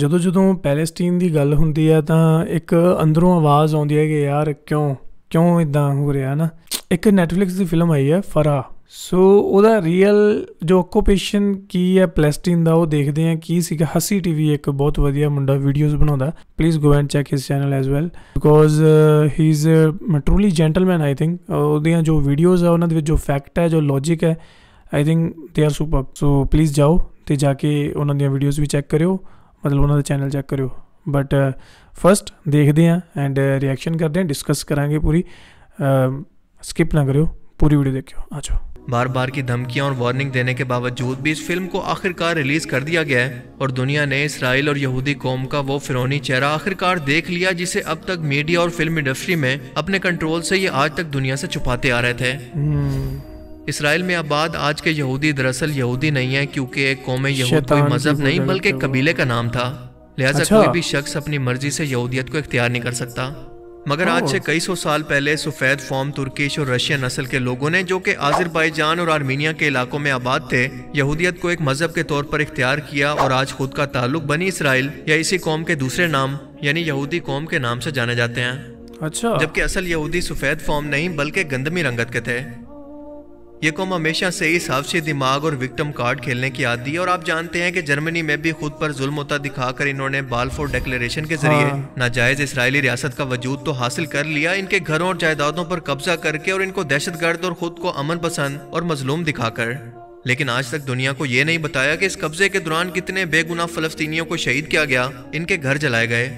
ਜਦੋਂ ਜਦੋਂ ਪੈਲੇਸਟਾਈਨ ਦੀ ਗੱਲ ਹੁੰਦੀ ਹੈ ਤਾਂ ਇੱਕ ਅੰਦਰੋਂ ਆਵਾਜ਼ ਆਉਂਦੀ ਹੈ ਕਿ ਯਾਰ ਕਿਉਂ ਕਿਉਂ ਇਦਾਂ ਹੋ ਰਿਹਾ ਨਾ ਇੱਕ ਨੈਟਫਲਿਕਸ ਦੀ ਫਿਲਮ ਆਈ ਹੈ ਫਰਾ ਸੋ ਉਹਦਾ ਰੀਅਲ ਜੋ ਓਕੂਪੇਸ਼ਨ ਕੀ ਹੈ ਪੈਲੇਸਟਾਈਨ ਦਾ ਉਹ ਦੇਖਦੇ ਆ ਕੀ ਸੀਗਾ ਹਸੀ ਟੀਵੀ ਇੱਕ ਬਹੁਤ ਵਧੀਆ ਮੁੰਡਾ ਵੀਡੀਓਜ਼ ਬਣਾਉਂਦਾ please go and check his channel as well because he is truly gentleman I think ਉਹਦੀਆਂ ਜੋ ਵੀਡੀਓਜ਼ ਆ ਉਹਨਾਂ ਦੇ ਵਿੱਚ ਜੋ ਫੈਕਟ ਹੈ ਜੋ ਲੌਜੀਕ ਹੈ I think they are super so please ਜਾਓ ਤੇ ਜਾ ਕੇ ਉਹਨਾਂ ਦੀਆਂ ਵੀਡੀਓਜ਼ ਵੀ ਚੈੱਕ ਕਰਿਓ मतलब उन्होंने चैनल चैक करो बट फस्ट देखते हैं एंड रिएक्शन करते हैं डिस्कस करा पूरी स्किप uh, ना करो पूरी वीडियो देखियो आ जाओ बार बार की धमकियां और वार्निंग देने के बावजूद भी इस फिल्म को आखिरकार रिलीज कर दिया गया है और दुनिया ने इसराइल और यहूदी कौम का वो फिरौनी चेहरा आखिरकार देख लिया जिसे अब तक मीडिया और फिल्म इंडस्ट्री में अपने कंट्रोल से ये आज तक दुनिया से छुपाते आ रहे थे hmm. इसराइल में आबाद आज के यहूदी दरअसल यहूदी नहीं है क्योंकि एक कौम यहूद कोई मजहब नहीं बल्कि कबीले का नाम था लिहाजा अच्छा। कोई भी शख्स अपनी मर्जी से यहूदियत को इख्तियार नहीं कर सकता मगर आज हाँ। से कई सौ साल पहले सफ़ेद फॉर्म तुर्किश और रशियन नस्ल के लोगों ने जो कि आज़रबाईजान और आर्मीनिया के इलाकों में आबाद थे यहूदियत को एक मजहब के तौर पर इख्तियार किया और आज खुद का ताल्लुक बनी इसराइल या इसी कौम के दूसरे नाम यानी यहूदी कौम के नाम से जाने जाते हैं अच्छा जबकि असल यहूदी सफ़ेद फॉर्म नहीं बल्कि गंदमी रंगत के थे ये कौम हमेशा से ही हाफशी दिमाग और विक्टम कार्ड खेलने की आदि है और आप जानते हैं कि जर्मनी में भी खुद पर जुल्म होता दिखाकर इन्होंने बालफोर डेक्लेरेशन के जरिए हाँ। नाजायज इसराइली रियासत का वजूद तो हासिल कर लिया इनके घरों और जायदादों पर कब्जा करके और इनको गर्द और खुद को अमन पसंद और मजलूम दिखाकर लेकिन आज तक दुनिया को ये नहीं बताया कि इस कब्जे के दौरान कितने बेगुनाह फलस्तियों को शहीद किया गया इनके घर जलाए गए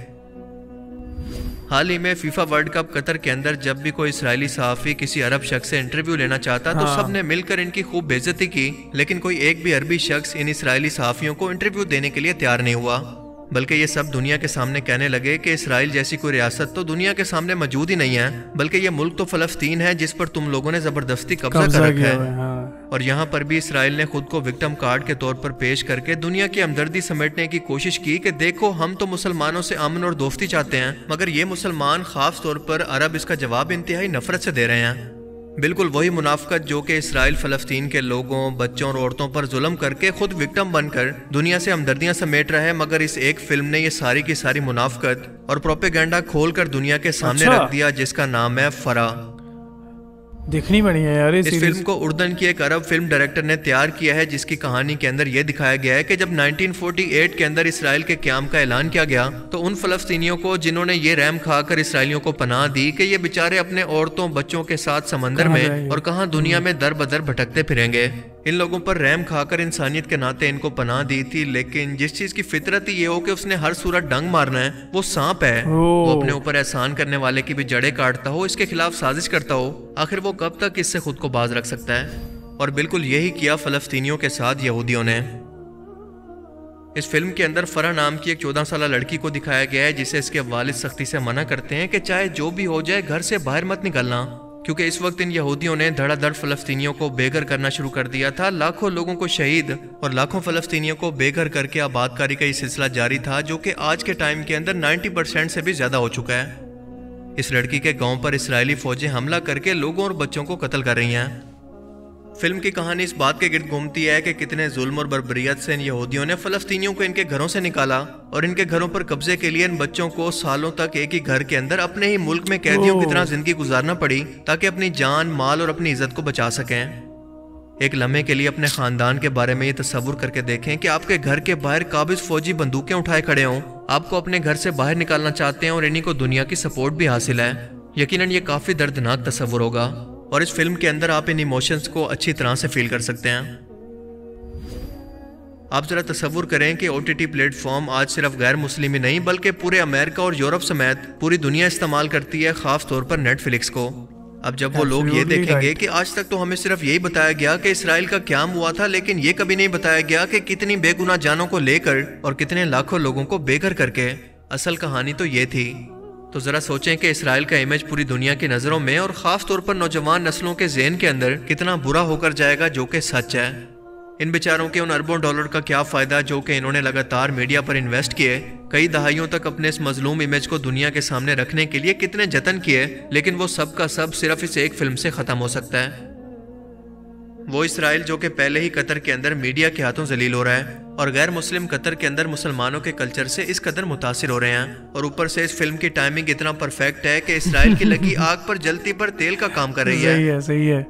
हाल ही में फीफा वर्ल्ड कप कतर के अंदर जब भी कोई इसराइली सहाफ़ी किसी अरब शख्स से इंटरव्यू लेना चाहता तो हाँ। तो सब ने मिलकर इनकी खूब बेजती की लेकिन कोई एक भी अरबी शख्स इन इसराइली सहाफ़ियों को इंटरव्यू देने के लिए तैयार नहीं हुआ बल्कि ये सब दुनिया के सामने कहने लगे कि इसराइल जैसी कोई रियासत तो दुनिया के सामने मौजूद ही नहीं है बल्कि ये मुल्क तो फलस्तीन है जिस पर तुम लोगों ने जबरदस्ती कब्जा कर रखा है और यहाँ पर भी इसराइल ने खुद को विक्टम कार्ड के तौर पर पेश करके दुनिया की हमदर्दी समेटने की कोशिश की कि देखो हम तो मुसलमानों से अमन और दोस्ती चाहते हैं मगर ये मुसलमान खास तौर पर अरब इसका जवाब इंतहाई नफरत से दे रहे हैं बिल्कुल वही मुनाफ्त जो कि इसराइल फ़लस्तीन के लोगों बच्चों और औरतों पर जुल्म करके खुद विक्टम बनकर दुनिया से हमदर्दियां समेट रहा है मगर इस एक फिल्म ने ये सारी की सारी मुनाफ्त और प्रोपेगेंडा खोलकर दुनिया के सामने अच्छा। रख दिया जिसका नाम है फरा दिखनी पड़ी है यार इस फिल्म को उर्दन की एक अरब फिल्म डायरेक्टर ने तैयार किया है जिसकी कहानी के अंदर यह दिखाया गया है कि जब 1948 के अंदर इसराइल के क्याम का ऐलान किया गया तो उन फ़लस्तीनियों को जिन्होंने ये रैम खाकर इसराइलियों को पनाह दी कि ये बेचारे अपने औरतों बच्चों के साथ समंदर में और कहाँ दुनिया में दर बदर भटकते फिरेंगे इन लोगों पर रैम खाकर इंसानियत के नाते इनको पनाह दी थी लेकिन जिस चीज की फितरत ही ये हो कि उसने हर सूरत डंग मारना है वो सांप है वो अपने ऊपर एहसान करने वाले की भी जड़े काटता हो इसके खिलाफ साजिश करता हो आखिर वो कब तक इससे खुद को बाज रख सकता है और बिल्कुल यही किया फलस्तीनियों के साथ यहूदियों ने इस फिल्म के अंदर फरा नाम की एक चौदह साल लड़की को दिखाया गया है जिसे इसके वालिद सख्ती से मना करते हैं कि चाहे जो भी हो जाए घर से बाहर मत निकलना क्योंकि इस वक्त इन यहूदियों ने धड़ाधड़ फलस्तीनियों को बेघर करना शुरू कर दिया था लाखों लोगों को शहीद और लाखों फलस्तीनियों को बेघर करके आबादकारी का ये सिलसिला जारी था जो कि आज के टाइम के अंदर 90 परसेंट से भी ज़्यादा हो चुका है इस लड़की के गांव पर इसराइली फौजें हमला करके लोगों और बच्चों को कत्ल कर रही हैं फिल्म की कहानी इस बात के गिर्द घूमती है कि कितने जुल्म और बरबरीत से इन यहूदियों ने फलस्तीनियों को इनके घरों से निकाला और इनके घरों पर कब्जे के लिए इन बच्चों को सालों तक एक ही घर के अंदर अपने ही मुल्क में कैदियों की तरह जिंदगी गुजारना पड़ी ताकि अपनी जान माल और अपनी इज्जत को बचा सकें एक लम्हे के लिए अपने खानदान के बारे में ये तस्वुर करके देखें कि आपके घर के बाहर काबिज फौजी बंदूकें उठाए खड़े हों आपको अपने घर से बाहर निकालना चाहते हैं और इन्हीं को दुनिया की सपोर्ट भी हासिल है यकीनन ये काफी दर्दनाक तस्वुर होगा और इस फिल्म के अंदर आप इन इमोशंस को अच्छी तरह से फील कर सकते हैं आप ज़रा तस्वुर करें कि ओ टी प्लेटफॉर्म आज सिर्फ गैर मुस्लिम ही नहीं बल्कि पूरे अमेरिका और यूरोप समेत पूरी दुनिया इस्तेमाल करती है ख़ास तौर पर नेटफ्लिक्स को अब जब वो लोग ये देखेंगे कि आज तक तो हमें सिर्फ यही बताया गया कि इसराइल का क्या हुआ था लेकिन ये कभी नहीं बताया गया कि कितनी बेगुनाह जानों को लेकर और कितने लाखों लोगों को बेघर करके असल कहानी तो ये थी तो ज़रा सोचें कि इसराइल का इमेज पूरी दुनिया की नज़रों में और ख़ास तौर पर नौजवान नस्लों के जेन के अंदर कितना बुरा होकर जाएगा जो कि सच है इन बेचारों के उन अरबों डॉलर का क्या फ़ायदा जो कि इन्होंने लगातार मीडिया पर इन्वेस्ट किए कई दहाइयों तक अपने इस मजलूम इमेज को दुनिया के सामने रखने के लिए कितने जतन किए लेकिन वो सब का सब सिर्फ इस एक फिल्म से ख़त्म हो सकता है वो इसराइल जो कि पहले ही कतर के अंदर मीडिया के हाथों जलील हो रहा है और गैर मुस्लिम कतर के अंदर मुसलमानों के कल्चर से इस कदर मुतासर हो रहे हैं और ऊपर से इस फिल्म की टाइमिंग इतना परफेक्ट है कि इसराइल की लगी आग पर जलती पर तेल का काम कर रही है सही है सही है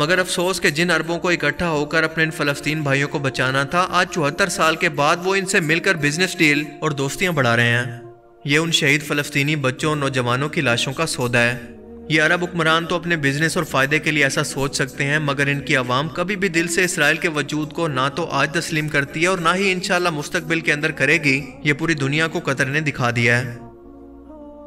मगर अफसोस के जिन अरबों को इकट्ठा होकर अपने इन फलस्तीन भाइयों को बचाना था आज चौहत्तर साल के बाद वो इनसे मिलकर बिजनेस डील और दोस्तियां बढ़ा रहे हैं ये उन शहीद फलस्तीनी बच्चों और नौजवानों की लाशों का सौदा है ये अरब हुक्मरान तो अपने बिजनेस और फायदे के लिए ऐसा सोच सकते हैं मगर इनकी आवाम कभी भी दिल से इसराइल के वजूद को ना तो आज तस्लीम करती है और ना ही इनशाला मुस्तबिल के अंदर करेगी ये पूरी दुनिया को कतर ने दिखा दिया है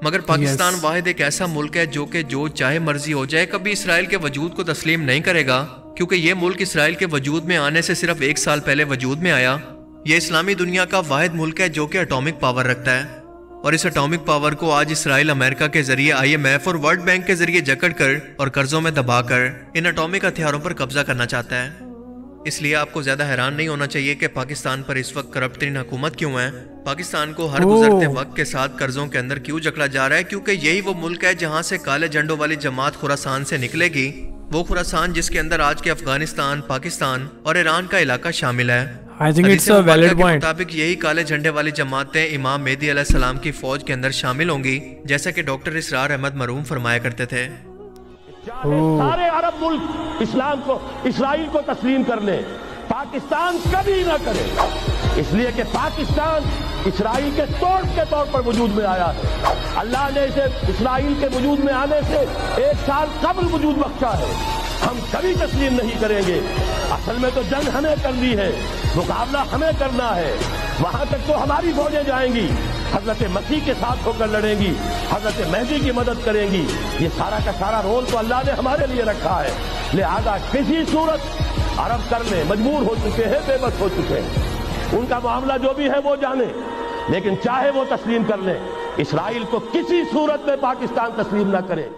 मगर पाकिस्तान yes. वाहिद एक ऐसा मुल्क है जो कि जो चाहे मर्जी हो जाए कभी इसराइल के वजूद को तस्लीम नहीं करेगा क्योंकि ये मुल्क इसराइल के वजूद में आने से सिर्फ एक साल पहले वजूद में आया ये इस्लामी दुनिया का वाहिद मुल्क है जो कि अटोमिक पावर रखता है और इस अटोमिक पावर को आज इसराइल अमेरिका के जरिए आईएमएफ और वर्ल्ड बैंक के जरिए जकड़ कर और कर्जों में दबाकर इन अटोमिक हथियारों पर कब्जा करना चाहता है इसलिए आपको ज्यादा हैरान नहीं होना चाहिए कि पाकिस्तान पर इस वक्त करप्ट तरीन हुकूमत क्यों है पाकिस्तान को हर गुजरते वक्त के साथ कर्जों के अंदर क्यों जकड़ा जा रहा है क्योंकि यही वो मुल्क है जहाँ से काले झंडों वाली जमात खुरासान से निकलेगी वो खुरासान जिसके अंदर आज के अफगानिस्तान पाकिस्तान और ईरान का इलाका शामिल है मुताबिक यही काले झंडे वाली जमातें इमाम मेदी सलाम की फौज के अंदर शामिल होंगी जैसा कि डॉक्टर इसरार अहमद मरूम फरमाया करते थे oh. सारे अरब मुल्क इस्लाम को इसराइल को तस्लीम कर ले पाकिस्तान कभी ना करे इसलिए कि पाकिस्तान इसराइल के तोड़ के तौर पर वजूद में आया है अल्लाह ने इसे इसराइल के वजूद में आने से एक साल कबल वजूद बख्शा है हम कभी तस्लीम नहीं करेंगे असल में तो जंग हमें करनी है मुकाबला हमें करना है वहां तक तो हमारी फौजें जाएंगी हजरत मसीह के साथ होकर लड़ेंगी हजरत मेहंदी की मदद करेंगी ये सारा का सारा रोल तो अल्लाह ने हमारे लिए रखा है लिहाजा किसी सूरत अरब करने मजबूर हो चुके हैं बेबस हो चुके हैं उनका मामला जो भी है वो जाने लेकिन चाहे वो तस्लीम कर लें इसराइल को किसी सूरत में पाकिस्तान तस्लीम ना करे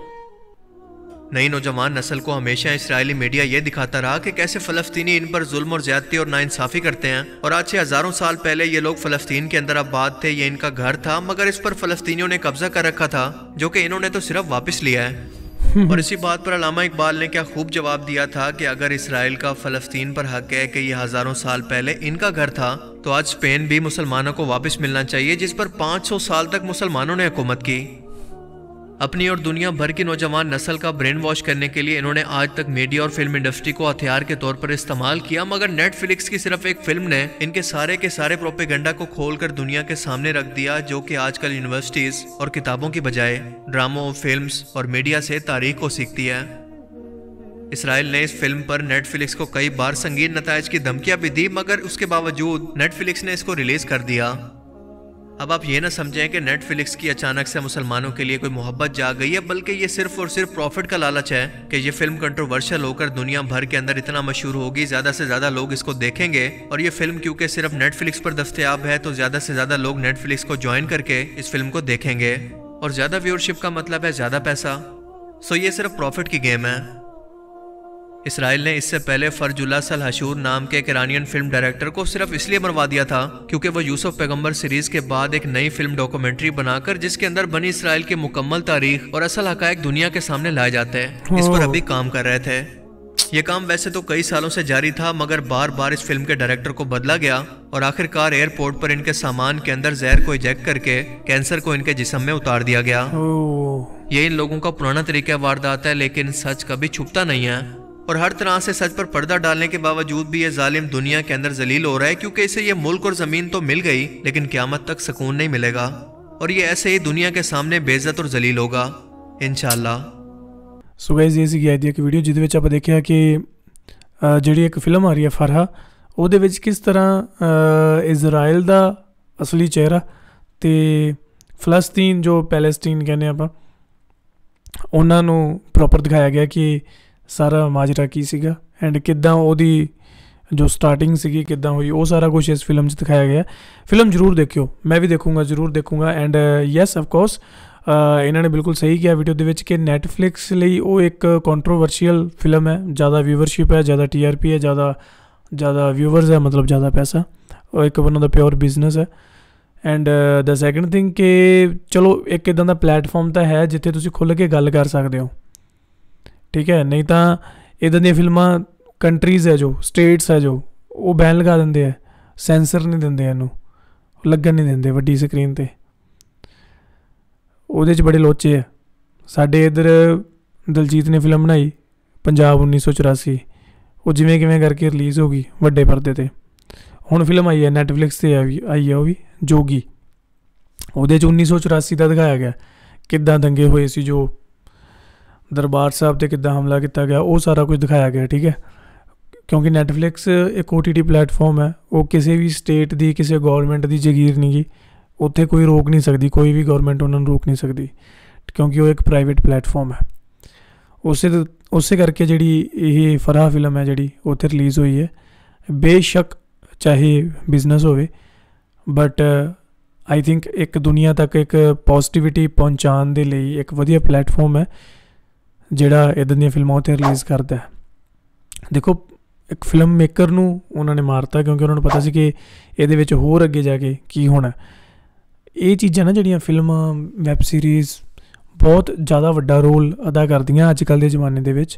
नई नौजवान नस्ल को हमेशा इसराइली मीडिया ये दिखाता रहा कि कैसे फलस्तीनी इन पर जुल्म और ज्यादती और नाइंसाफ़ी करते हैं और आज से हज़ारों साल पहले ये लोग फलस्तीन के अंदर आबाद थे ये इनका घर था मगर इस पर फलस्तीनियों ने कब्जा कर रखा था जो कि इन्होंने तो सिर्फ वापस लिया है और इसी बात पर अलामा इकबाल ने क्या खूब जवाब दिया था कि अगर इसराइल का फलस्तीन पर हक है कि यह हज़ारों साल पहले इनका घर था तो आज स्पेन भी मुसलमानों को वापस मिलना चाहिए जिस पर 500 साल तक मुसलमानों ने हुकूमत की अपनी और दुनिया भर की नौजवान नस्ल का ब्रेन वॉश करने के लिए इन्होंने आज तक मीडिया और फिल्म इंडस्ट्री को हथियार के तौर पर इस्तेमाल किया मगर नेटफ्लिक्स की सिर्फ एक फिल्म ने इनके सारे के सारे प्रोपेगेंडा को खोलकर दुनिया के सामने रख दिया जो कि आजकल यूनिवर्सिटीज और किताबों की बजाय ड्रामों फिल्म और मीडिया से तारीख को सीखती है इसराइल ने इस फिल्म पर नेटफ्लिक्स को कई बार संगीन नतज की धमकियां भी दी मगर उसके बावजूद नेटफ्लिक्स ने इसको रिलीज कर दिया अब आप ये ना समझें कि नेटफ्लिक्स की अचानक से मुसलमानों के लिए कोई मोहब्बत जा गई है बल्कि ये सिर्फ और सिर्फ प्रॉफिट का लालच है कि ये फिल्म कंट्रोवर्शियल होकर दुनिया भर के अंदर इतना मशहूर होगी ज्यादा से ज्यादा लोग इसको देखेंगे और ये फिल्म क्योंकि सिर्फ नेटफ्लिक्स पर दस्तियाब है तो ज्यादा से ज्यादा लोग नेटफ्लिक्स को ज्वाइन करके इस फिल्म को देखेंगे और ज्यादा व्यूअरशिप का मतलब है ज्यादा पैसा सो ये सिर्फ प्रॉफिट की गेम है इसराइल ने इससे पहले फर्जुल्ला सल हशूर नाम के एक ईरानियन फिल्म डायरेक्टर को सिर्फ इसलिए मरवा दिया था क्योंकि वो यूसुफ पैगम्बर सीरीज के बाद एक नई फिल्म डॉक्यूमेंट्री बनाकर जिसके अंदर बनी इसराइल की मुकम्मल तारीख और असल हकायक दुनिया के सामने लाए जाते हैं इस पर हाँ। अभी काम कर रहे थे ये काम वैसे तो कई सालों से जारी था मगर बार बार इस फिल्म के डायरेक्टर को बदला गया और आखिरकार एयरपोर्ट पर इनके सामान के अंदर जहर को इजेक्ट करके कैंसर को इनके जिसम में उतार दिया गया ये इन लोगों का पुराना तरीका वारदात है लेकिन सच कभी छुपता नहीं है और हर तरह से सच पर पर्दा डालने के बावजूद भी ये जालिम दुनिया के अंदर जलील हो रहा है क्योंकि इसे ये मुल्क और ज़मीन तो मिल गई लेकिन क्यामत तक सुकून नहीं मिलेगा और ये ऐसे ही दुनिया के सामने बेजत और जलील होगा ਇਨਸ਼ਾਅੱਲਾ ਸੋ ਗਾਇਜ਼ ਇਹ ਸੀਗੀ ਅੱਜ ਦੀ ਇੱਕ ਵੀਡੀਓ ਜਿਹਦੇ ਵਿੱਚ ਆਪਾਂ ਦੇਖਿਆ ਕਿ ਜਿਹੜੀ ਇੱਕ ਫਿਲਮ ਆ ਰਹੀ ਹੈ ਫਰਹਾ ਉਹਦੇ ਵਿੱਚ ਕਿਸ ਤਰ੍ਹਾਂ ਇਜ਼ਰਾਈਲ ਦਾ ਅਸਲੀ ਚਿਹਰਾ ਤੇ ਫਲਸਤੀਨ ਜੋ ਪੈਲੇਸਟਾਈਨ ਕਹਿੰਦੇ ਆਪਾਂ ਉਹਨਾਂ ਨੂੰ ਪ੍ਰੋਪਰ ਦਿਖਾਇਆ ਗਿਆ ਕਿ ਸਾਰਾ ਮਾਜਰਾ ਕੀ ਸੀਗਾ ਐਂਡ ਕਿਦਾਂ ਉਹਦੀ ਜੋ ਸਟਾਰਟਿੰਗ ਸੀਗੀ ਕਿਦਾਂ ਹੋਈ ਉਹ ਸਾਰਾ ਕੁਝ ਇਸ ਫਿਲਮ 'ਚ ਦਿਖਾਇਆ ਗਿਆ ਫਿਲਮ ਜ਼ਰੂਰ ਦੇਖਿਓ ਮੈਂ ਵੀ ਦੇਖੂੰਗਾ ਜ਼ਰੂਰ ਦੇਖੂੰਗਾ ਐਂਡ ਯੈਸ ਆਫ ਕੋਰਸ ਇਹਨਾਂ ਨੇ ਬਿਲਕੁਲ ਸਹੀ ਕਿਹਾ ਵੀਡੀਓ ਦੇ ਵਿੱਚ ਕਿ Netflix ਲਈ ਉਹ ਇੱਕ ਕੰਟਰੋਵਰਸ਼ੀਅਲ ਫਿਲਮ ਹੈ ਜ਼ਿਆਦਾ ਵਿਊਅਰਸ਼ਿਪ ਹੈ ਜ਼ਿਆਦਾ TRP ਹੈ ਜ਼ਿਆਦਾ ਜ਼ਿਆਦਾ ਵਿਊਅਰਸ ਹੈ ਮਤਲਬ ਜ਼ਿਆਦਾ ਪੈਸਾ ਉਹ ਇੱਕ ਉਹਨਾਂ ਦਾ ਪਿਓਰ ਬਿਜ਼ਨਸ ਹੈ ਐਂਡ ਦ ਸੈਕੰਡ ਥਿੰਗ ਕਿ ਚਲੋ ਇੱਕ ਇਦਾਂ ਦਾ ਪਲੇਟਫਾਰਮ ਤਾਂ ਹੈ ਜਿੱਥੇ ਤੁਸੀਂ ਖੁੱਲ੍ਹ ਕੇ ਗੱਲ ਕਰ ਸਕਦੇ ਹੋ ਠੀਕ ਹੈ ਨਹੀਂ ਤਾਂ ਇਦਾਂ ਦੀਆਂ ਫਿਲਮਾਂ ਕੰਟਰੀਜ਼ ਹੈ ਜੋ ਸਟੇਟਸ ਹੈ ਜੋ ਉਹ ਬੈਨ ਲਗਾ ਦਿੰਦੇ ਆ ਸੈਂਸਰ ਨਹੀਂ ਦਿੰਦੇ ਇਹਨੂੰ ਲੱਗਣ ਨਹੀਂ ਦਿੰਦੇ ਵੱਡੀ ਸਕਰੀਨ ਤੇ ਉਹਦੇ 'ਚ ਬੜੇ ਲੋਚੇ ਆ ਸਾਡੇ ਇਧਰ ਦਲਜੀਤ ਨੇ ਫਿਲਮ ਬਣਾਈ ਪੰਜਾਬ 1984 ਉਹ ਜਿਵੇਂ ਕਿਵੇਂ ਕਰਕੇ ਰਿਲੀਜ਼ ਹੋ ਗਈ ਵੱਡੇ ਪਰਦੇ ਤੇ ਹੁਣ ਫਿਲਮ ਆਈ ਹੈ Netflix ਤੇ ਆਈ ਹੈ ਉਹ ਵੀ ਜੋਗੀ ਉਹਦੇ 'ਚ 1984 ਦਾ ਦਿਖਾਇਆ ਗਿਆ ਕਿੱਦਾਂ ਦੰਗੇ ਹੋਏ ਸੀ ਜੋ ਦਰਬਾਰ ਸਾਹਿਬ ਤੇ ਕਿੱਦਾਂ ਹਮਲਾ ਕੀਤਾ ਗਿਆ ਉਹ ਸਾਰਾ ਕੁਝ ਦਿਖਾਇਆ ਗਿਆ ਠੀਕ ਹੈ ਕਿਉਂਕਿ Netflix ਇੱਕ OTT ਪਲੇਟਫਾਰਮ ਹੈ ਉਹ ਕਿਸੇ ਵੀ ਸਟੇਟ ਦੀ ਕਿਸੇ ਗਵਰਨਮੈਂਟ ਦੀ ਜਗੀਰ ਨਹੀਂ ਗਈ ਉੱਥੇ ਕੋਈ ਰੋਕ ਨਹੀਂ ਸਕਦੀ ਕੋਈ ਵੀ ਗਵਰਨਮੈਂਟ ਉਹਨਾਂ ਨੂੰ ਰੋਕ ਨਹੀਂ ਸਕਦੀ ਕਿਉਂਕਿ ਉਹ ਇੱਕ ਪ੍ਰਾਈਵੇਟ ਪਲੇਟਫਾਰਮ ਹੈ ਉਸੇ ਉਸੇ ਕਰਕੇ ਜਿਹੜੀ ਇਹ ਫਰਾਹ ਫਿਲਮ ਹੈ ਜਿਹੜੀ ਉੱਥੇ ਰਿਲੀਜ਼ ਹੋਈ ਹੈ ਬੇਸ਼ੱਕ ਚਾਹੇ ਬਿਜ਼ਨਸ ਹੋਵੇ ਬਟ ਆਈ ਥਿੰਕ ਇੱਕ ਦੁਨੀਆ ਤੱਕ ਇੱਕ ਪੋਜ਼ਿਟਿਵਿਟੀ ਪਹੁੰਚਾਉਣ ਦੇ ਲਈ ਇੱਕ ਵਧੀਆ ਪਲੇਟਫਾਰਮ ਹੈ ਜਿਹੜਾ ਇਦਾਂ ਦੀਆਂ ਫਿਲਮਾਂ ਉੱਤੇ ਰਿਲੀਜ਼ ਕਰਦਾ ਹੈ ਦੇਖੋ ਇੱਕ ਫਿਲਮ ਮੇਕਰ ਨੂੰ ਉਹਨਾਂ ਨੇ ਮਾਰਤਾ ਕਿਉਂਕਿ ਉਹਨਾਂ ਨੂੰ ਪਤਾ ਸੀ ਕਿ ਇਹਦੇ ਵਿੱਚ ਹੋਰ ਅੱਗੇ ਜਾ ਕੇ ਕੀ ਹੋਣਾ ਇਹ ਚੀਜ਼ਾਂ ਨਾ ਜਿਹੜੀਆਂ ਫਿਲਮਾਂ ਵੈਬ ਸੀਰੀਜ਼ ਬਹੁਤ ਜ਼ਿਆਦਾ ਵੱਡਾ ਰੋਲ ਅਦਾ ਕਰਦੀਆਂ ਅੱਜ ਕੱਲ ਦੇ ਜ਼ਮਾਨੇ ਦੇ ਵਿੱਚ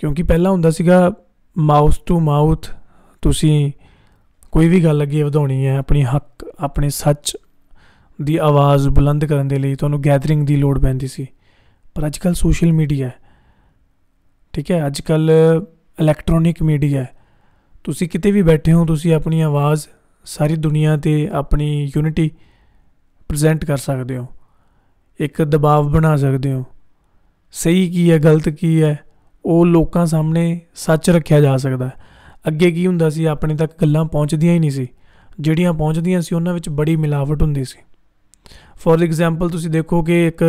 ਕਿਉਂਕਿ ਪਹਿਲਾਂ ਹੁੰਦਾ ਸੀਗਾ ਮਾਊਸ ਟੂ ਮਾਊਥ ਤੁਸੀਂ ਕੋਈ ਵੀ ਗੱਲ ਅੱਗੇ ਵਧਾਉਣੀ ਹੈ ਆਪਣੀ ਹੱਕ ਆਪਣੇ ਸੱਚ ਦੀ ਆਵਾਜ਼ ਬੁਲੰਦ ਕਰਨ ਦੇ ਲਈ ਤੁਹਾਨੂੰ ਗੈਦਰਿੰਗ ਦੀ ਲੋੜ ਪੈਂਦੀ ਸੀ ਅੱਜ ਕੱਲ ਸੋਸ਼ਲ ਮੀਡੀਆ ਹੈ ਠੀਕ ਹੈ ਕੱਲ ਇਲੈਕਟ੍ਰੋਨਿਕ ਮੀਡੀਆ ਹੈ ਤੁਸੀਂ ਕਿਤੇ ਵੀ ਬੈਠੇ ਹੋ ਤੁਸੀਂ ਆਪਣੀ ਆਵਾਜ਼ ਸਾਰੀ ਦੁਨੀਆ ਤੇ ਆਪਣੀ ਯੂਨਿਟੀ ਪ੍ਰੈਜ਼ੈਂਟ ਕਰ ਸਕਦੇ ਹੋ ਇੱਕ ਦਬਾਅ ਬਣਾ ਸਕਦੇ ਹੋ ਸਹੀ ਕੀ ਹੈ ਗਲਤ ਕੀ ਹੈ ਉਹ ਲੋਕਾਂ ਸਾਹਮਣੇ ਸੱਚ ਰੱਖਿਆ ਜਾ ਸਕਦਾ ਹੈ ਅੱਗੇ ਕੀ ਹੁੰਦਾ ਸੀ ਆਪਣੇ ਤੱਕ ਗੱਲਾਂ ਪਹੁੰਚਦੀਆਂ ਹੀ ਨਹੀਂ ਸੀ ਜਿਹੜੀਆਂ ਪਹੁੰਚਦੀਆਂ ਸੀ ਉਹਨਾਂ ਵਿੱਚ ਬੜੀ ਮਿਲਾਵਟ ਹੁੰਦੀ ਸੀ ਫੋਰ ਐਗਜ਼ਾਮਪਲ ਤੁਸੀਂ ਦੇਖੋ ਕਿ ਇੱਕ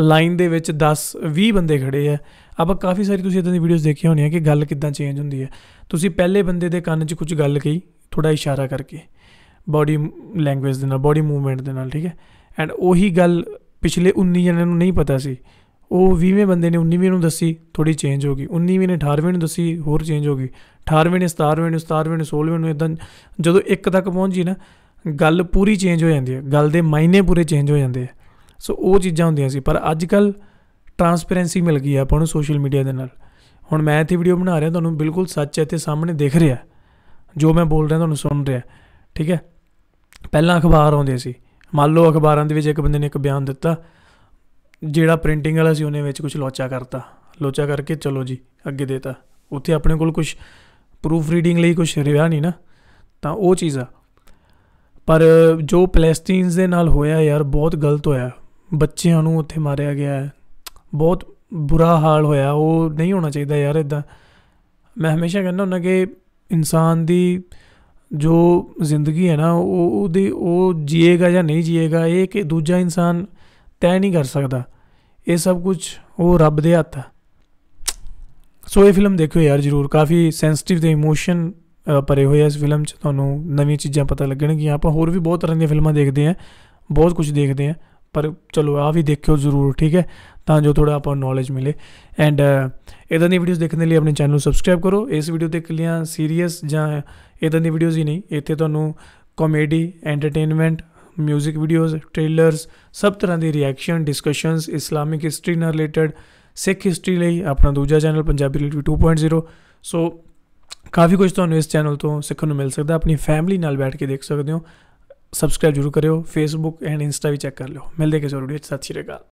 ਲਾਈਨ ਦੇ ਵਿੱਚ 10 20 ਬੰਦੇ ਖੜੇ ਆ ਆਪਾਂ ਕਾਫੀ ਸਾਰੀ ਤੁਸੀਂ ਇਦਾਂ ਦੀ ਵੀਡੀਓਜ਼ ਦੇਖੀਆਂ ਹੋਣੀਆਂ ਕਿ ਗੱਲ ਕਿਦਾਂ ਚੇਂਜ ਹੁੰਦੀ ਹੈ ਤੁਸੀਂ ਪਹਿਲੇ ਬੰਦੇ ਦੇ ਕੰਨ 'ਚ ਕੁਝ ਗੱਲ ਕਹੀ ਥੋੜਾ ਇਸ਼ਾਰਾ ਕਰਕੇ ਬਾਡੀ ਲੈਂਗੁਏਜ ਦੇ ਨਾਲ ਬਾਡੀ ਮੂਵਮੈਂਟ ਦੇ ਨਾਲ ਠੀਕ ਹੈ ਐਂਡ ਉਹੀ ਗੱਲ ਪਿਛਲੇ 19 ਜਣਿਆਂ ਨੂੰ ਨਹੀਂ ਪਤਾ ਸੀ ਉਹ 20ਵੇਂ ਬੰਦੇ ਨੇ 19ਵੇਂ ਨੂੰ ਦੱਸੀ ਥੋੜੀ ਚੇਂਜ ਹੋ ਗਈ 19ਵੇਂ ਨੇ 18ਵੇਂ ਨੂੰ ਦੱਸੀ ਹੋਰ ਚੇਂਜ ਹੋ ਗਈ 18ਵੇਂ ਨੇ 17ਵੇਂ ਨੂੰ 17ਵੇਂ ਨੇ 16ਵੇਂ ਨੂੰ ਇਦਾਂ ਜਦੋਂ ਇੱਕ ਤੱਕ ਪਹੁੰਚ ਨਾ ਗੱਲ ਪੂਰੀ ਚੇਂਜ ਹੋ ਜਾਂਦੀ ਹੈ ਗੱਲ ਦੇ ਮਾਇਨੇ ਪੂਰੇ ਚੇਂਜ ਹੋ ਜਾਂਦੇ ਆ ਸੋ ਉਹ ਚੀਜ਼ਾਂ ਹੁੰਦੀਆਂ ਸੀ ਪਰ ਅੱਜ ਕੱਲ ਟਰਾਂਸਪੇਰੈਂਸੀ ਮਿਲ ਗਈ ਆ ਆਪਾਂ ਨੂੰ ਸੋਸ਼ਲ ਮੀਡੀਆ ਦੇ ਨਾਲ ਹੁਣ ਮੈਂ ਇੱਥੇ ਵੀਡੀਓ ਬਣਾ ਰਿਹਾ ਤੁਹਾਨੂੰ ਬਿਲਕੁਲ ਸੱਚ ਹੈ ਤੇ ਸਾਹਮਣੇ ਦਿਖ ਰਿਹਾ ਜੋ ਮੈਂ ਬੋਲ ਰਿਹਾ ਤੁਹਾਨੂੰ ਸੁਣ ਰਿਹਾ ਠੀਕ ਹੈ ਪਹਿਲਾਂ ਅਖਬਾਰ ਆਉਂਦੇ ਸੀ ਮੰਨ ਲਓ ਅਖਬਾਰਾਂ ਦੇ ਵਿੱਚ ਇੱਕ ਬੰਦੇ ਨੇ ਇੱਕ ਬਿਆਨ ਦਿੱਤਾ ਜਿਹੜਾ ਪ੍ਰਿੰਟਿੰਗ ਵਾਲਾ ਸੀ ਉਹਨੇ ਵਿੱਚ ਕੁਝ ਲੋਚਾ ਕਰਤਾ ਲੋਚਾ ਕਰਕੇ ਚਲੋ ਜੀ ਅੱਗੇ ਦੇਤਾ ਉੱਥੇ ਆਪਣੇ ਕੋਲ ਕੁਝ ਪ੍ਰੂਫ ਰੀਡਿੰਗ ਲਈ ਕੁਝ ਰਿਹਾ ਨਹੀਂ ਨਾ ਤਾਂ ਉਹ ਚੀਜ਼ ਆ ਪਰ ਜੋ ਪੈਲੇਸਟੀਨਸ ਦੇ ਨਾਲ ਹੋਇਆ ਯਾਰ ਬਹੁਤ ਗਲਤ ਹੋਇਆ ਬੱਚਿਆਂ ਨੂੰ ਉੱਥੇ ਮਾਰਿਆ ਗਿਆ ਹੈ ਬਹੁਤ ਬੁਰਾ ਹਾਲ ਹੋਇਆ ਉਹ ਨਹੀਂ ਹੋਣਾ ਚਾਹੀਦਾ ਯਾਰ ਇਦਾਂ ਮੈਂ ਹਮੇਸ਼ਾ ਕਹਿੰਦਾ ਹੁੰਦਾ ਕਿ ਇਨਸਾਨ ਦੀ ਜੋ ਜ਼ਿੰਦਗੀ ਹੈ ਨਾ ਉਹ ਉਹਦੀ ਉਹ ਜੀਏਗਾ ਜਾਂ ਨਹੀਂ ਜੀਏਗਾ ਇਹ ਕਿ ਦੂਜਾ ਇਨਸਾਨ ਤੈ ਨਹੀਂ ਕਰ ਸਕਦਾ ਇਹ ਸਭ ਕੁਝ ਉਹ ਰੱਬ ਦੇ ਹੱਥ ਹੈ ਸੋ ਇਹ ਫਿਲਮ ਦੇਖਿਓ ਯਾਰ ਜਰੂਰ ਕਾਫੀ ਸੈਂਸਿਟਿਵ ਤੇ ਇਮੋਸ਼ਨ ਭਰੇ ਹੋਏ ਆ ਇਸ ਫਿਲਮ 'ਚ ਤੁਹਾਨੂੰ ਨਵੀਆਂ ਚੀਜ਼ਾਂ ਪਤਾ ਲੱਗਣਗੀਆਂ ਆਪਾਂ ਹੋਰ ਵੀ ਬਹੁਤ ਤਰ੍ਹਾਂ ਦੀਆਂ ਫਿਲਮਾਂ ਦੇਖਦੇ ਆ ਬਹੁਤ ਕੁਝ ਦੇਖਦੇ ਆ ਪਰ ਚਲੋ ਆ ਵੀ ਦੇਖਿਓ ਜ਼ਰੂਰ ਠੀਕ ਹੈ ਤਾਂ ਜੋ ਥੋੜਾ ਆਪਾਂ ਨੌਲੇਜ ਮਿਲੇ ਐਂਡ ਇਦਾਂ ਦੀ ਵੀਡੀਓਜ਼ ਦੇਖਣ ਦੇ ਲਈ ਆਪਣੇ ਚੈਨਲ ਨੂੰ ਸਬਸਕ੍ਰਾਈਬ ਕਰੋ ਇਸ ਵੀਡੀਓ ਦੇਖ ਲਿਆ ਸੀਰੀਅਸ ਜਾਂ ਇਦਾਂ ਦੀ ਵੀਡੀਓਜ਼ ਹੀ ਨਹੀਂ ਇੱਥੇ ਤੁਹਾਨੂੰ ਕਾਮੇਡੀ ਐਂਟਰਟੇਨਮੈਂਟ 뮤직 ਵੀਡੀਓਜ਼ ਟ੍ਰੇਲਰਸ ਸਭ ਤਰ੍ਹਾਂ ਦੀ ਰਿਐਕਸ਼ਨ ਡਿਸਕਸ਼ਨਸ ਇਸਲਾਮਿਕ ਹਿਸਟਰੀ ਨਾਲ ਰਿਲੇਟਡ ਸਿੱਖ ਹਿਸਟਰੀ ਲਈ ਆਪਣਾ ਦੂਜਾ ਚੈਨਲ ਪੰਜਾਬੀ ਰਿਲੇਟਡ 2.0 ਸੋ ਕਾਫੀ ਕੁਝ ਤੁਹਾਨੂੰ ਇਸ ਚੈਨਲ ਤੋਂ ਸਿੱਖਣ ਨੂੰ ਮਿਲ ਸਕਦਾ ਆਪਣੀ ਫੈਮਿਲੀ ਨਾਲ ਬੈਠ ਕੇ ਦੇਖ ਸਕਦੇ ਹੋ ਸਬਸਕ੍ਰਾਈਬ ਜਰੂਰ ਕਰਿਓ ਫੇਸਬੁੱਕ ਐਂਡ ਇੰਸਟਾ ਵੀ ਚੈੱਕ ਕਰ ਲਿਓ ਮਿਲਦੇ ਕਿਸੇ ਹੋਰ ਵੀਡੀਓ 'ਚ ਸਤਿ ਸ਼੍ਰੀ ਅਕਾਲ